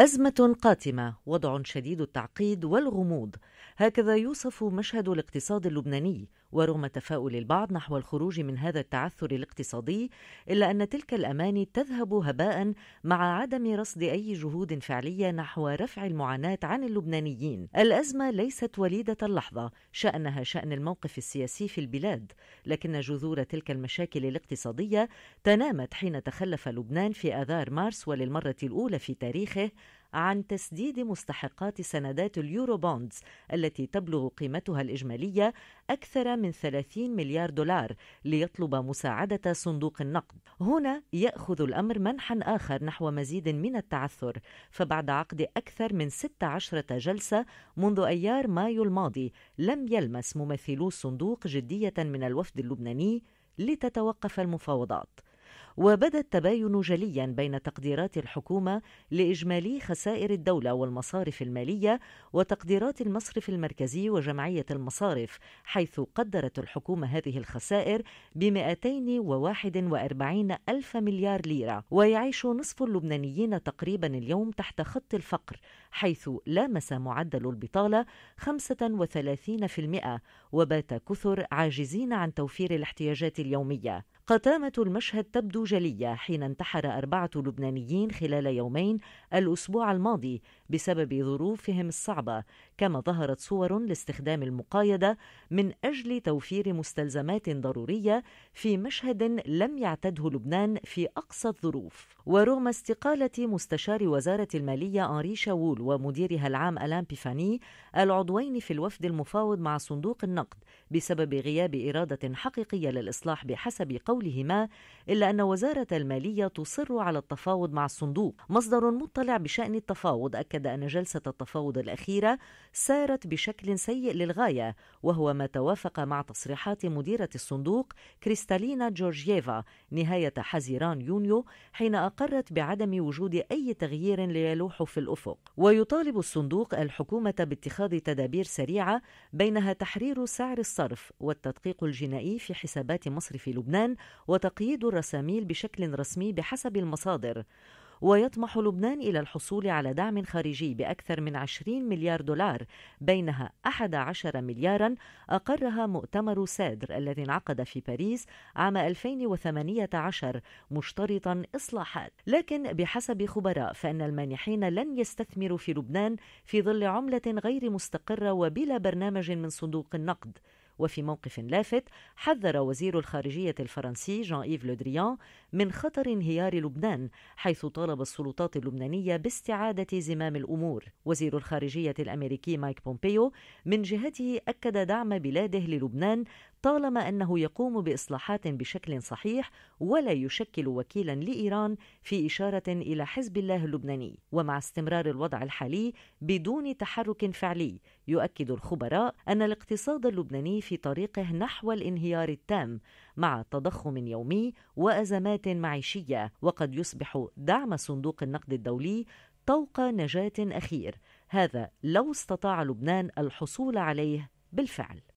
أزمة قاتمة، وضع شديد التعقيد والغموض، هكذا يوصف مشهد الاقتصاد اللبناني ورغم تفاؤل البعض نحو الخروج من هذا التعثر الاقتصادي إلا أن تلك الأماني تذهب هباء مع عدم رصد أي جهود فعلية نحو رفع المعاناة عن اللبنانيين الأزمة ليست وليدة اللحظة شأنها شأن الموقف السياسي في البلاد لكن جذور تلك المشاكل الاقتصادية تنامت حين تخلف لبنان في آذار مارس وللمرة الأولى في تاريخه عن تسديد مستحقات سندات اليورو بوندز التي تبلغ قيمتها الإجمالية أكثر من 30 مليار دولار ليطلب مساعدة صندوق النقد. هنا يأخذ الأمر منحا آخر نحو مزيد من التعثر، فبعد عقد أكثر من 16 جلسة منذ أيار مايو الماضي لم يلمس ممثلو الصندوق جدية من الوفد اللبناني لتتوقف المفاوضات. وبدا التباين جليا بين تقديرات الحكومة لإجمالي خسائر الدولة والمصارف المالية وتقديرات المصرف المركزي وجمعية المصارف حيث قدرت الحكومة هذه الخسائر ب 241 ألف مليار ليرة ويعيش نصف اللبنانيين تقريبا اليوم تحت خط الفقر حيث لامس معدل البطالة 35% وبات كثر عاجزين عن توفير الاحتياجات اليومية قتامة المشهد تبدو جلية حين انتحر أربعة لبنانيين خلال يومين الأسبوع الماضي بسبب ظروفهم الصعبة كما ظهرت صور لاستخدام المقايدة من أجل توفير مستلزمات ضرورية في مشهد لم يعتده لبنان في أقصى الظروف ورغم استقالة مستشار وزارة المالية أنري شاول ومديرها العام ألان بيفاني العضوين في الوفد المفاوض مع صندوق النقد بسبب غياب إرادة حقيقية للإصلاح بحسب قول قولهما إلا أن وزارة المالية تصر على التفاوض مع الصندوق مصدر مطلع بشأن التفاوض أكد أن جلسة التفاوض الأخيرة سارت بشكل سيء للغاية وهو ما توافق مع تصريحات مديرة الصندوق كريستالينا جورجيفا نهاية حزيران يونيو حين أقرت بعدم وجود أي تغيير ليلوح في الأفق ويطالب الصندوق الحكومة باتخاذ تدابير سريعة بينها تحرير سعر الصرف والتدقيق الجنائي في حسابات مصرف لبنان وتقييد الرساميل بشكل رسمي بحسب المصادر ويطمح لبنان إلى الحصول على دعم خارجي بأكثر من 20 مليار دولار بينها 11 مليارا أقرها مؤتمر سادر الذي انعقد في باريس عام 2018 مشترطا إصلاحات لكن بحسب خبراء فإن المانحين لن يستثمروا في لبنان في ظل عملة غير مستقرة وبلا برنامج من صندوق النقد وفي موقف لافت حذر وزير الخارجية الفرنسي جان إيف لودريان من خطر انهيار لبنان حيث طالب السلطات اللبنانية باستعادة زمام الأمور وزير الخارجية الأمريكي مايك بومبيو من جهته أكد دعم بلاده للبنان طالما انه يقوم باصلاحات بشكل صحيح ولا يشكل وكيلا لايران في اشاره الى حزب الله اللبناني ومع استمرار الوضع الحالي بدون تحرك فعلي يؤكد الخبراء ان الاقتصاد اللبناني في طريقه نحو الانهيار التام مع تضخم يومي وازمات معيشيه وقد يصبح دعم صندوق النقد الدولي طوق نجاه اخير هذا لو استطاع لبنان الحصول عليه بالفعل